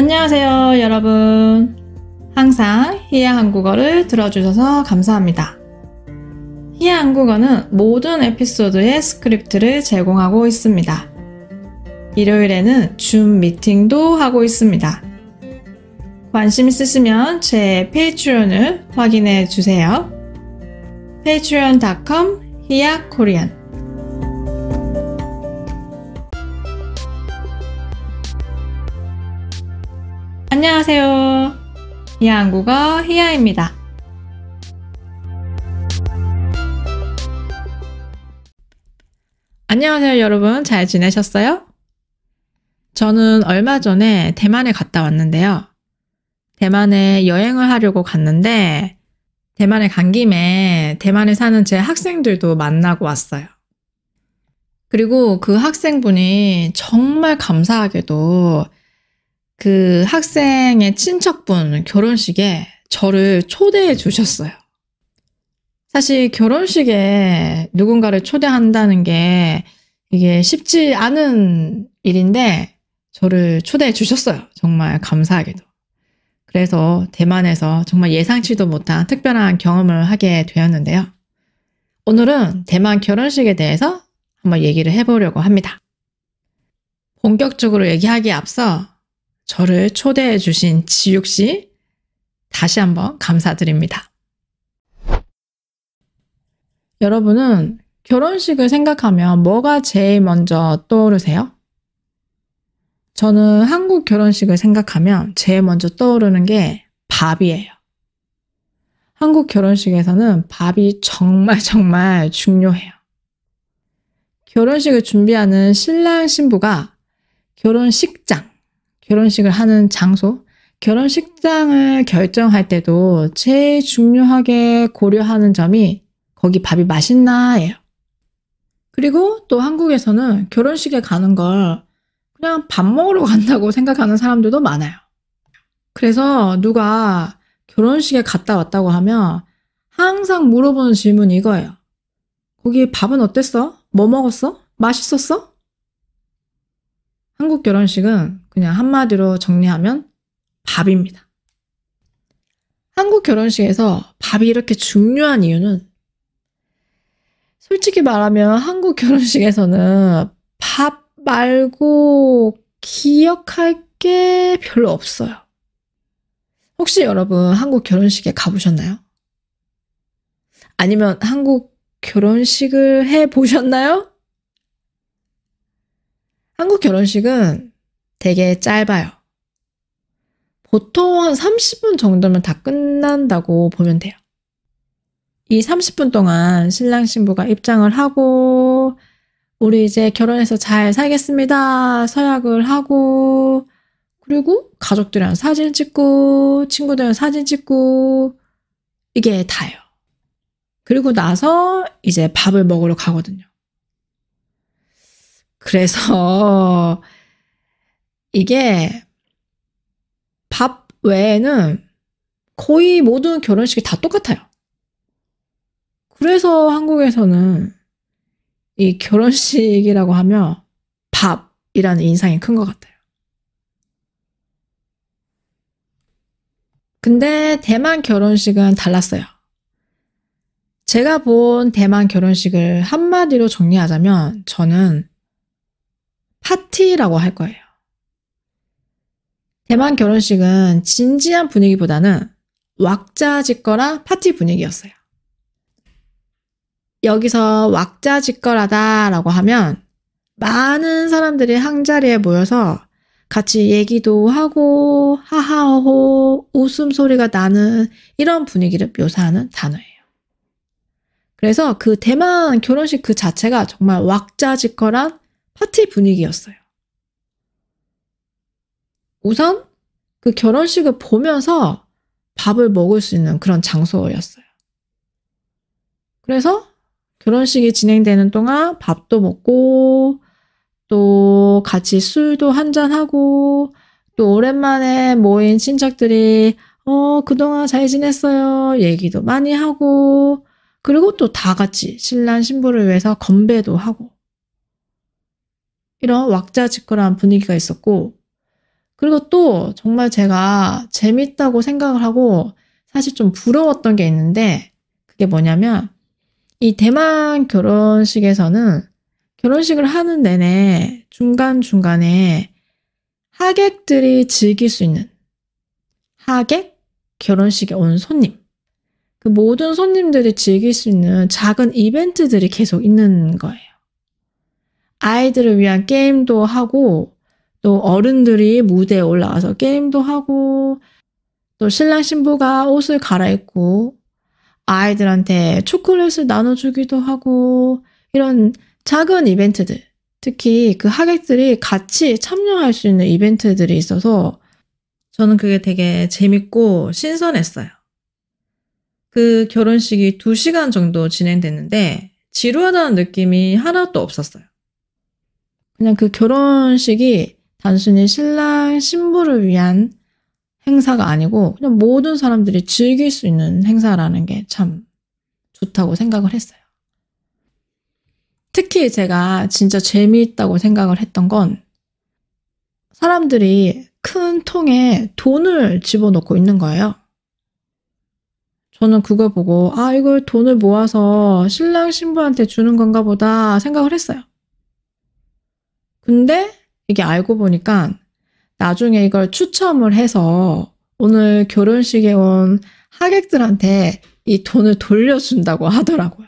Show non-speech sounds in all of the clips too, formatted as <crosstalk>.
안녕하세요, 여러분. 항상 히야 한국어를 들어주셔서 감사합니다. 히야 한국어는 모든 에피소드의 스크립트를 제공하고 있습니다. 일요일에는 줌 미팅도 하고 있습니다. 관심 있으시면 제 페이트론을 확인해 주세요. patreon.com 히야 코리안 안녕하세요. 히야 한국어 히야입니다. 안녕하세요, 여러분. 잘 지내셨어요? 저는 얼마 전에 대만에 갔다 왔는데요. 대만에 여행을 하려고 갔는데, 대만에 간 김에 대만에 사는 제 학생들도 만나고 왔어요. 그리고 그 학생분이 정말 감사하게도 그 학생의 친척분 결혼식에 저를 초대해 주셨어요. 사실 결혼식에 누군가를 초대한다는 게 이게 쉽지 않은 일인데 저를 초대해 주셨어요. 정말 감사하게도. 그래서 대만에서 정말 예상치도 못한 특별한 경험을 하게 되었는데요. 오늘은 대만 결혼식에 대해서 한번 얘기를 해보려고 합니다. 본격적으로 얘기하기에 앞서 저를 초대해 주신 지육 씨 다시 한번 감사드립니다. 여러분은 결혼식을 생각하면 뭐가 제일 먼저 떠오르세요? 저는 한국 결혼식을 생각하면 제일 먼저 떠오르는 게 밥이에요. 한국 결혼식에서는 밥이 정말 정말 중요해요. 결혼식을 준비하는 신랑 신부가 결혼식장, 결혼식을 하는 장소, 결혼식장을 결정할 때도 제일 중요하게 고려하는 점이 거기 밥이 맛있나예요. 그리고 또 한국에서는 결혼식에 가는 걸 그냥 밥 먹으러 간다고 생각하는 사람들도 많아요. 그래서 누가 결혼식에 갔다 왔다고 하면 항상 물어보는 질문이 이거예요. 거기 밥은 어땠어? 뭐 먹었어? 맛있었어? 한국 결혼식은 그냥 한마디로 정리하면 밥입니다. 한국 결혼식에서 밥이 이렇게 중요한 이유는 솔직히 말하면 한국 결혼식에서는 밥 말고 기억할 게 별로 없어요. 혹시 여러분 한국 결혼식에 가보셨나요? 아니면 한국 결혼식을 해 보셨나요? 한국 결혼식은 되게 짧아요. 보통 한 30분 정도면 다 끝난다고 보면 돼요. 이 30분 동안 신랑 신부가 입장을 하고, 우리 이제 결혼해서 잘 살겠습니다. 서약을 하고, 그리고 가족들이랑 사진 찍고, 친구들이랑 사진 찍고, 이게 다예요. 그리고 나서 이제 밥을 먹으러 가거든요. 그래서 이게 밥 외에는 거의 모든 결혼식이 다 똑같아요. 그래서 한국에서는 이 결혼식이라고 하면 밥이라는 인상이 큰 것 같아요. 근데 대만 결혼식은 달랐어요. 제가 본 대만 결혼식을 한마디로 정리하자면 저는 파티라고 할 거예요. 대만 결혼식은 진지한 분위기보다는 왁자지껄한 파티 분위기였어요. 여기서 왁자지껄하다라고 하면 많은 사람들이 한 자리에 모여서 같이 얘기도 하고 하하호호 웃음소리가 나는 이런 분위기를 묘사하는 단어예요. 그래서 그 대만 결혼식 그 자체가 정말 왁자지껄한 파티 분위기였어요. 우선 그 결혼식을 보면서 밥을 먹을 수 있는 그런 장소였어요. 그래서 결혼식이 진행되는 동안 밥도 먹고 또 같이 술도 한 잔하고 또 오랜만에 모인 친척들이 어, 그동안 잘 지냈어요. 얘기도 많이 하고 그리고 또 다 같이 신랑 신부를 위해서 건배도 하고 이런 왁자지껄한 분위기가 있었고 그리고 또 정말 제가 재밌다고 생각을 하고 사실 좀 부러웠던 게 있는데 그게 뭐냐면 이 대만 결혼식에서는 결혼식을 하는 내내 중간중간에 하객들이 즐길 수 있는 하객, 결혼식에 온 손님. 그 모든 손님들이 즐길 수 있는 작은 이벤트들이 계속 있는 거예요. 아이들을 위한 게임도 하고 또 어른들이 무대에 올라와서 게임도 하고 또 신랑 신부가 옷을 갈아입고 아이들한테 초콜릿을 나눠주기도 하고 이런 작은 이벤트들 특히 그 하객들이 같이 참여할 수 있는 이벤트들이 있어서 저는 그게 되게 재밌고 신선했어요. 그 결혼식이 2시간 정도 진행됐는데 지루하다는 느낌이 하나도 없었어요. 그냥 그 결혼식이 단순히 신랑 신부를 위한 행사가 아니고 그냥 모든 사람들이 즐길 수 있는 행사라는 게 참 좋다고 생각을 했어요. 특히 제가 진짜 재미있다고 생각을 했던 건 사람들이 큰 통에 돈을 집어넣고 있는 거예요. 저는 그걸 보고 아 이걸 돈을 모아서 신랑 신부한테 주는 건가 보다 생각을 했어요. 근데 이게 알고 보니까 나중에 이걸 추첨을 해서 오늘 결혼식에 온 하객들한테 이 돈을 돌려준다고 하더라고요.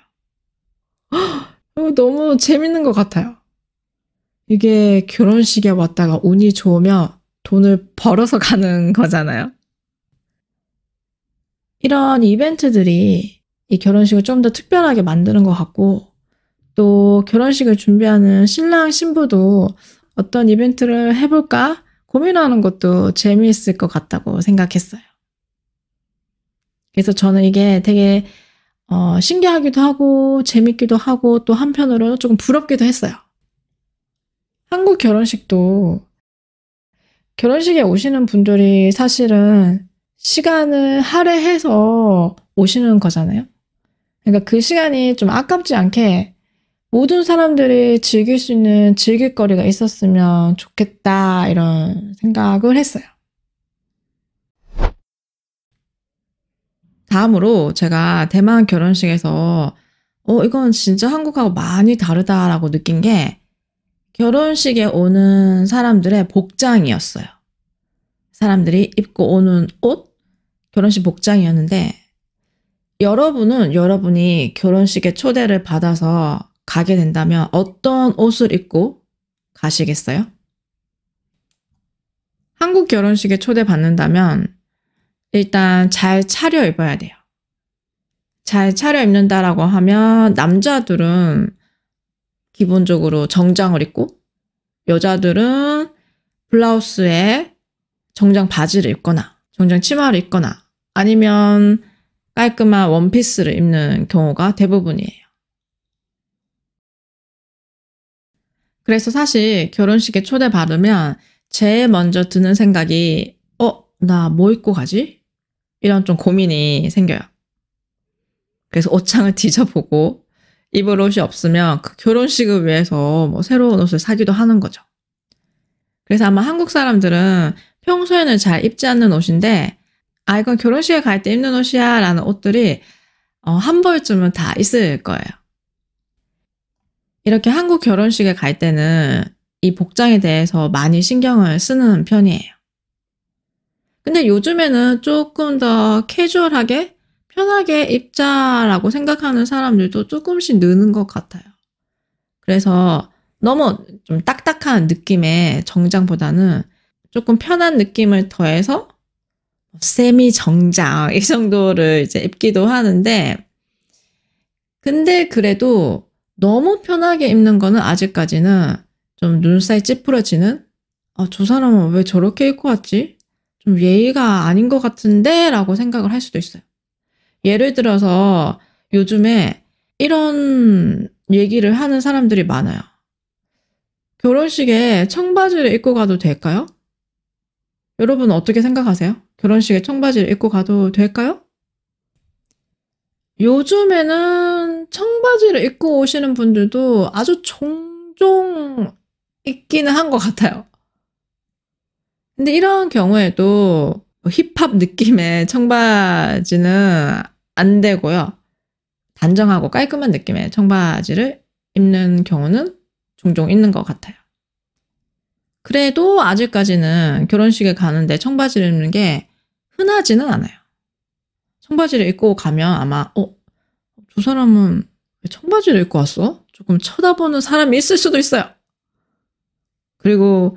너무 재밌는 것 같아요. 이게 결혼식에 왔다가 운이 좋으면 돈을 벌어서 <laughs> 가는 거잖아요. 이런 이벤트들이 이 결혼식을 좀 더 특별하게 만드는 것 같고, 또 결혼식을 준비하는 신랑 신부도 어떤 이벤트를 해볼까 고민하는 것도 재미있을 것 같다고 생각했어요. 그래서 저는 이게 되게 어, 신기하기도 하고 재밌기도 하고 또 한편으로는 조금 부럽기도 했어요. 한국 결혼식도 결혼식에 오시는 분들이 사실은 시간을 할애해서 오시는 거잖아요. 그러니까 그 시간이 좀 아깝지 않게 모든 사람들이 즐길 수 있는 즐길거리가 있었으면 좋겠다 이런 생각을 했어요. 다음으로 제가 대만 결혼식에서 어, 이건 진짜 한국하고 많이 다르다라고 느낀 게 결혼식에 오는 사람들의 복장이었어요. 사람들이 입고 오는 옷, 결혼식 복장이었는데 여러분은 여러분이 결혼식에 초대를 받아서 가게 된다면 어떤 옷을 입고 가시겠어요? 한국 결혼식에 초대받는다면 일단 잘 차려입어야 돼요. 잘 차려입는다라고 하면 남자들은 기본적으로 정장을 입고 여자들은 블라우스에 정장 바지를 입거나 정장 치마를 입거나 아니면 깔끔한 원피스를 입는 경우가 대부분이에요. 그래서 사실 결혼식에 초대받으면 제일 먼저 드는 생각이 어, 나 뭐 입고 가지? 이런 좀 고민이 생겨요. 그래서 옷장을 <laughs> 뒤져보고 입을 옷이 없으면 그 결혼식을 위해서 뭐 새로운 옷을 사기도 하는 거죠. 그래서 아마 한국 사람들은 평소에는 잘 입지 않는 옷인데 아 이건 결혼식에 갈 때 입는 옷이야 라는 옷들이 어, 한 벌쯤은 다 있을 거예요. 이렇게 한국 결혼식에 갈 때는 이 복장에 대해서 많이 신경을 쓰는 편이에요. 근데 요즘에는 조금 더 캐주얼하게 편하게 입자라고 생각하는 사람들도 조금씩 느는 것 같아요. 그래서 너무 좀 딱딱한 느낌의 정장보다는 조금 편한 느낌을 더해서 세미 정장 이 정도를 이제 입기도 하는데 근데 그래도 너무 편하게 입는 거는 아직까지는 좀 눈살이 찌푸려지는 아, 저 사람은 왜 저렇게 입고 왔지? 좀 예의가 아닌 것 같은데? 라고 생각을 할 수도 있어요. 예를 들어서 요즘에 이런 얘기를 하는 사람들이 많아요. 결혼식에 청바지를 입고 가도 될까요? 여러분 어떻게 생각하세요? 결혼식에 청바지를 입고 가도 될까요? 요즘에는 청바지를 입고 오시는 분들도 아주 종종 있기는 한 것 같아요. 근데 이런 경우에도 힙합 느낌의 청바지는 안 되고요. 단정하고 깔끔한 느낌의 청바지를 입는 경우는 종종 있는 것 같아요. 그래도 아직까지는 결혼식에 가는데 청바지를 입는 게 흔하지는 않아요. 청바지를 입고 가면 아마, 어, 저 사람은 왜 청바지를 입고 왔어? 조금 쳐다보는 사람이 있을 수도 있어요. 그리고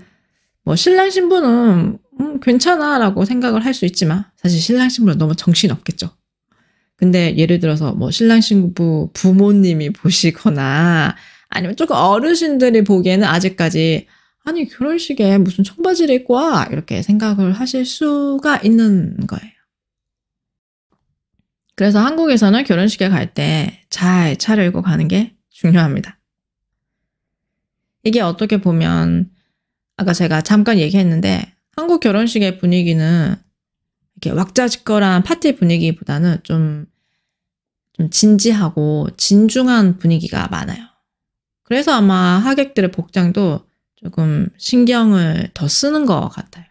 뭐 신랑 신부는 음, 괜찮아라고 생각을 할 수 있지만 사실 신랑 신부는 너무 정신 없겠죠. 근데 예를 들어서 뭐 신랑 신부 부모님이 보시거나 아니면 조금 어르신들이 보기에는 아직까지 아니 결혼식에 무슨 청바지를 입고 와 이렇게 생각을 하실 수가 있는 거예요. 그래서 한국에서는 결혼식에 갈 때 잘 차려입고 가는 게 중요합니다. 이게 어떻게 보면 아까 제가 잠깐 얘기했는데 한국 결혼식의 분위기는 이렇게 왁자지껄한 파티 분위기보다는 좀, 좀 진지하고 진중한 분위기가 많아요. 그래서 아마 하객들의 복장도 조금 신경을 더 쓰는 것 같아요.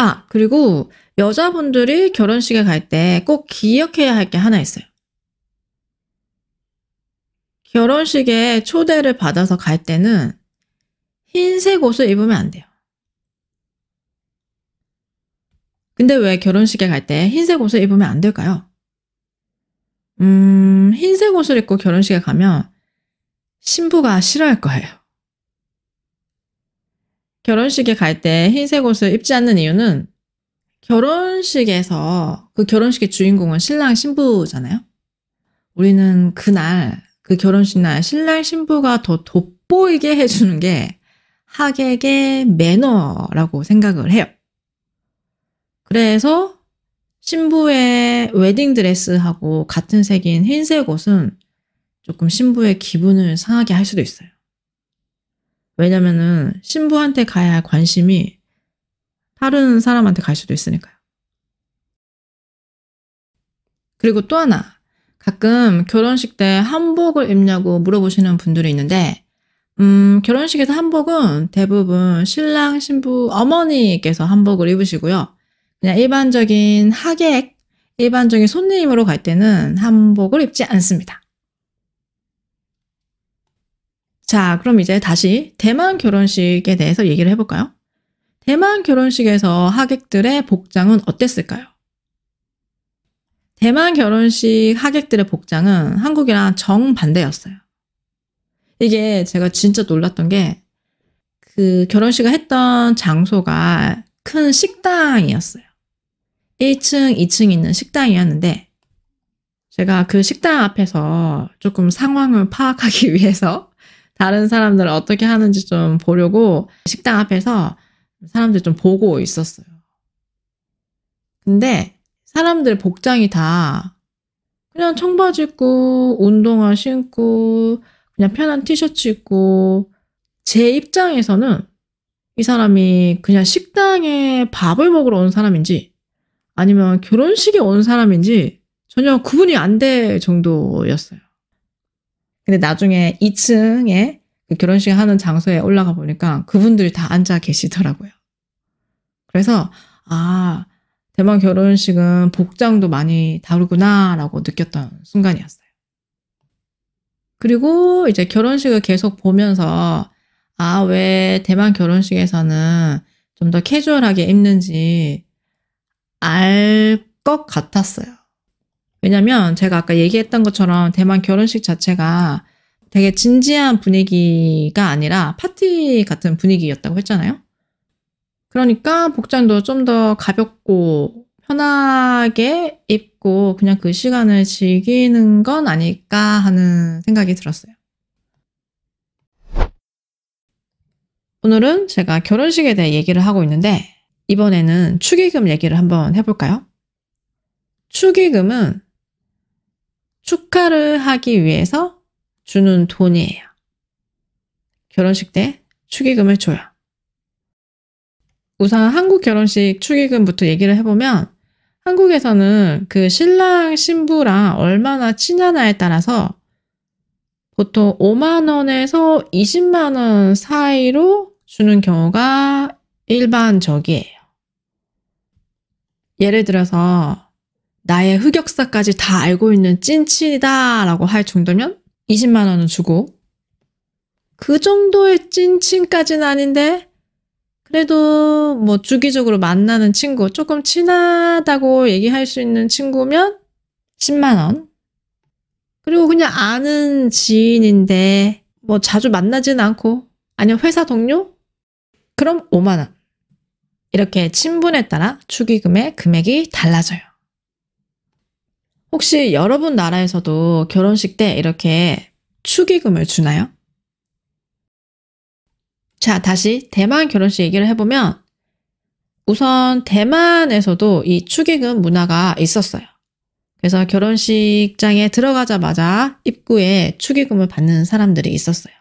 아, 그리고 여자분들이 결혼식에 갈 때 꼭 기억해야 할 게 하나 있어요. 결혼식에 초대를 받아서 갈 때는 흰색 옷을 입으면 안 돼요. 근데 왜 결혼식에 갈 때 흰색 옷을 입으면 안 될까요? 음, 흰색 옷을 입고 결혼식에 가면 신부가 싫어할 거예요. 결혼식에 갈 때 흰색 옷을 입지 않는 이유는 결혼식에서 그 결혼식의 주인공은 신랑 신부잖아요. 우리는 그날 그 결혼식 날 신랑 신부가 더 돋보이게 해주는 게 하객의 매너라고 생각을 해요. 그래서 신부의 웨딩드레스하고 같은 색인 흰색 옷은 조금 신부의 기분을 상하게 할 수도 있어요. 왜냐면은 신부한테 가야 할 관심이 다른 사람한테 갈 수도 있으니까요. 그리고 또 하나, 가끔 결혼식 때 한복을 입냐고 물어보시는 분들이 있는데, 음, 결혼식에서 한복은 대부분 신랑, 신부, 어머니께서 한복을 입으시고요. 그냥 일반적인 하객, 일반적인 손님으로 갈 때는 한복을 입지 않습니다. 자, 그럼 이제 다시 대만 결혼식에 대해서 얘기를 해볼까요? 대만 결혼식에서 하객들의 복장은 어땠을까요? 대만 결혼식 하객들의 복장은 한국이랑 정반대였어요. 이게 제가 진짜 놀랐던 게 그 결혼식을 했던 장소가 큰 식당이었어요. 1층, 2층 있는 식당이었는데 제가 그 식당 앞에서 조금 상황을 파악하기 <laughs> 위해서 다른 사람들 어떻게 하는지 좀 보려고 식당 앞에서 사람들 좀 보고 있었어요. 근데 사람들 복장이 다 그냥 청바지 입고 운동화 신고 그냥 편한 티셔츠 입고 제 입장에서는 이 사람이 그냥 식당에 밥을 먹으러 온 사람인지 아니면 결혼식에 온 사람인지 전혀 구분이 안 될 정도였어요. 근데 나중에 2층에 그 결혼식 하는 장소에 올라가 보니까 그분들이 다 앉아 계시더라고요. 그래서 아 대만 결혼식은 복장도 많이 다르구나라고 느꼈던 순간이었어요. 그리고 이제 결혼식을 계속 보면서 아 왜 대만 결혼식에서는 좀 더 캐주얼하게 입는지 알 것 같았어요. 왜냐면 제가 아까 얘기했던 것처럼 대만 결혼식 자체가 되게 진지한 분위기가 아니라 파티 같은 분위기였다고 했잖아요. 그러니까 복장도 좀 더 가볍고 편하게 입고 그냥 그 시간을 즐기는 건 아닐까 하는 생각이 들었어요. 오늘은 제가 결혼식에 대해 얘기를 하고 있는데 이번에는 축의금 얘기를 한번 해볼까요? 축의금은 축하를 하기 위해서 주는 돈이에요. 결혼식 때 축의금을 줘요. 우선 한국 결혼식 축의금부터 얘기를 해보면 한국에서는 그 신랑 신부랑 얼마나 친하냐에 따라서 보통 5만원에서 20만원 사이로 주는 경우가 일반적이에요. 예를 들어서 나의 흑역사까지 다 알고 있는 찐친이다 라고 할 정도면 20만 원은 주고 그 정도의 찐친까지는 아닌데 그래도 뭐 주기적으로 만나는 친구 조금 친하다고 얘기할 수 있는 친구면 10만 원 그리고 그냥 아는 지인인데 뭐 자주 만나지는 않고 아니면 회사 동료? 그럼 5만 원 이렇게 친분에 따라 축의금의 금액이 달라져요. 혹시 여러분 나라에서도 결혼식 때 이렇게 축의금을 주나요? 자, 다시 대만 결혼식 얘기를 해보면 우선 대만에서도 이 축의금 문화가 있었어요. 그래서 결혼식장에 들어가자마자 입구에 축의금을 받는 사람들이 있었어요.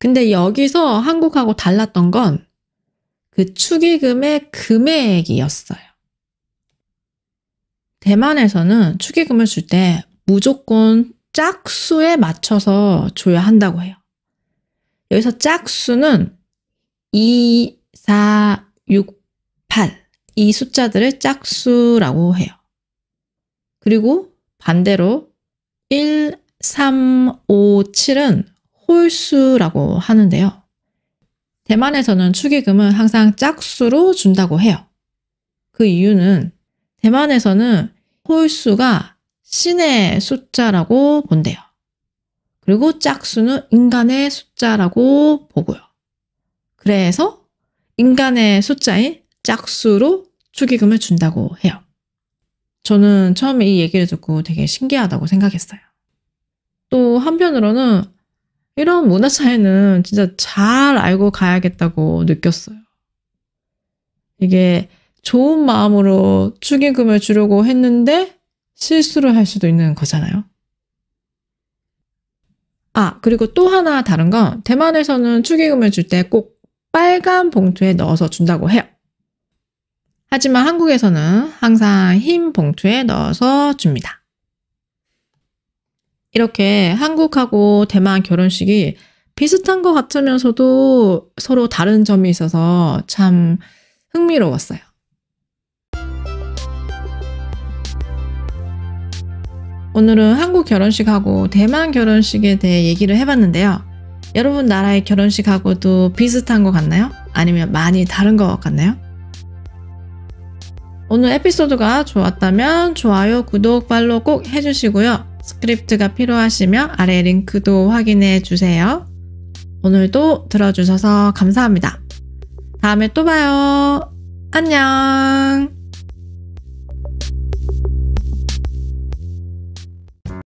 근데 여기서 한국하고 달랐던 건 그 축의금의 금액이었어요. 대만에서는 축의금을 줄 때 무조건 짝수에 맞춰서 줘야 한다고 해요. 여기서 짝수는 2, 4, 6, 8. 이 숫자들을 짝수라고 해요. 그리고 반대로 1, 3, 5, 7은 홀수라고 하는데요. 대만에서는 축의금은 항상 짝수로 준다고 해요. 그 이유는 대만에서는 홀수가 신의 숫자라고 본대요. 그리고 짝수는 인간의 숫자라고 보고요. 그래서 인간의 숫자인 짝수로 축의금을 준다고 해요. 저는 처음에 이 얘기를 듣고 되게 신기하다고 생각했어요. 또 한편으로는 이런 문화 차이는 진짜 잘 알고 가야겠다고 느꼈어요. 이게 좋은 마음으로 축의금을 주려고 했는데 실수를 할 수도 있는 거잖아요. 아, 그리고 또 하나 다른 건 대만에서는 축의금을 줄 때 꼭 빨간 봉투에 넣어서 준다고 해요. 하지만 한국에서는 항상 흰 봉투에 넣어서 줍니다. 이렇게 한국하고 대만 결혼식이 비슷한 것 같으면서도 서로 다른 점이 있어서 참 흥미로웠어요. 오늘은 한국 결혼식하고 대만 결혼식에 대해 얘기를 해봤는데요. 여러분 나라의 결혼식하고도 비슷한 것 같나요? 아니면 많이 다른 것 같나요? 오늘 에피소드가 좋았다면 좋아요, 구독, 팔로우 꼭 해주시고요. 스크립트가 필요하시면 아래 링크도 확인해 주세요. 오늘도 들어주셔서 감사합니다. 다음에 또 봐요. 안녕!